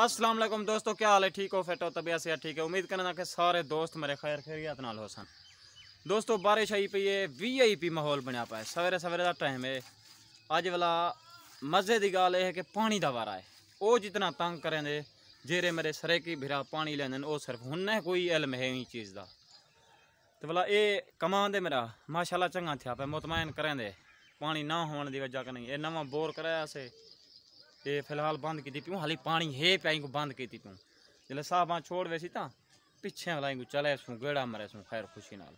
अस्सलाम वालेकुम दोस्तों क्या हाल है ठीक हो फिट हो तबियत से ठीक है उम्मीद करना कि सारे दोस्त मेरे खैर खैरियत नाल हो सन दोस्तों बारिश आई पी है वी आई पी माहौल बनया पाए सवेरे सवेरे का टाइम है अज वाला मज़े की गल है कि पानी का वारा है वो जितना तंग करें दे जेरे मेरे सरे की भिरा पानी लेंदे वो सिर्फ उन्हें कोई इलम है इन चीज़ का तो भला ये कमान दे मेरा माशाला चंगा थिया पे मुतमैन करें दे पानी ना होने की वजह कहीं ये नवा बोर कराया से ते फिलहाल बंद की तू हाली पानी हे पे को बंद की तू जल साहब छोड़ वैसी तो पिछे वाला को चले सूँ गेड़ा मरे सूँ खैर खुशी नाल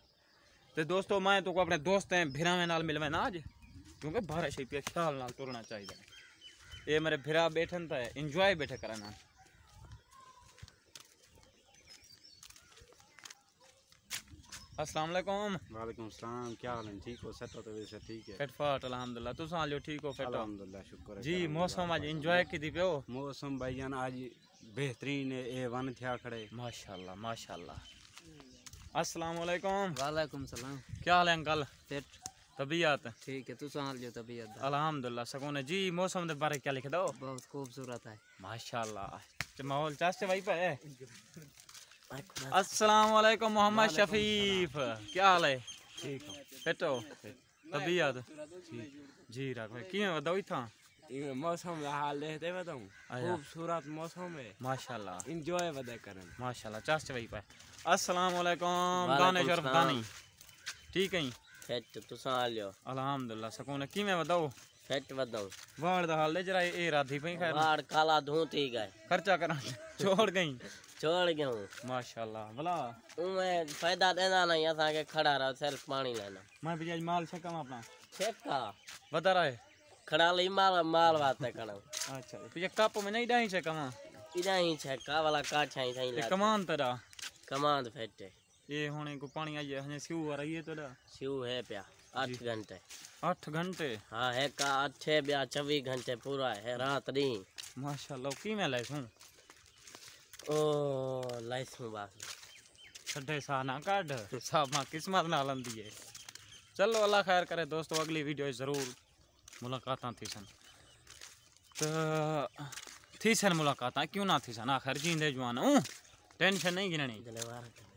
तो दोस्तों मैं तो अपने दोस्त हैं भिरावें नाल मिलवे ना अज क्योंकि बारह शेपिया ख्याल नाल तुरना चाहिए ये मेरे भिरा बैठन तो इंजॉय बैठे कराना अस्सलाम वालेकुम वालेकुम सलाम क्या हाल है ठीक हो सेट हो तो वैसे ठीक है फटाफट अल्हम्दुलिल्लाह तू सालो ठीक हो फटाफट अल्हम्दुलिल्लाह शुक्र है जी मौसम आज एंजॉय की दी पियो मौसम भाई जान आज बेहतरीन है ए वन थिया खड़े माशाल्लाह माशाल्लाह अस्सलाम वालेकुम वालेकुम सलाम क्या हाल है अंकल फिट तबीयत ठीक है तू सालो तबीयत अल्हम्दुलिल्लाह सकून है जी मौसम के बारे क्या लिख दो बहुत खूबसूरत है माशाल्लाह माहौल चास्ते भाई पे असलम मोहम्मद शफीफ क्या हाल है ठीक फिट हो तबीयत जी राख भाई किए बताओ इतना मौसम का हाल देखते बताऊं खूबसूरत मौसम है माशाल्लाह एंजॉय बदा करें माशाल्लाह चाच भाई पर अस्सलाम वालेकुम दानिश दानी ठीक है फिट तो तुसा हाल लियो अल्हम्दुलिल्लाह सकून किवें बताओ सेट बताऊं वाड़ दा हाल दे जरा ए राधी पे खैर वाड़ काला धोती गए खर्चा करा छोड़ गई छोड़ गयो माशाल्लाह भला मैं फायदा देना नहीं असा के खड़ा रहो सिर्फ पानी लेना मैं भी आज माल छका अपना छका बता रहे खड़ा ले माल माल वास्ते खड़ा अच्छा तुझे कप में नहीं डाई छका मां इदा ही छका वाला का ही सही लगा कमान तेरा कमान फेटे ए होने को पानी आई है हने सिऊ आ रही है तोड़ा सिऊ है प्या आठ घंटे आठ घंटे हाँ है का अठे ब्या चौबीस घंटे पूरा है रात नहीं माशाल्लाह की मैं लाइस हूँ ओ लाइस हूँ बस छठे सा ना काढ़ साहब माँ किस्मत ना लंदी है चलो अल्लाह खैर करे दोस्तों अगली वीडियो ज़रूर मुलाकात थी सन तो थी सन मुलाकात क्यों ना थी सन आखिर जींदे जवान हूँ टेंशन नहीं गिननी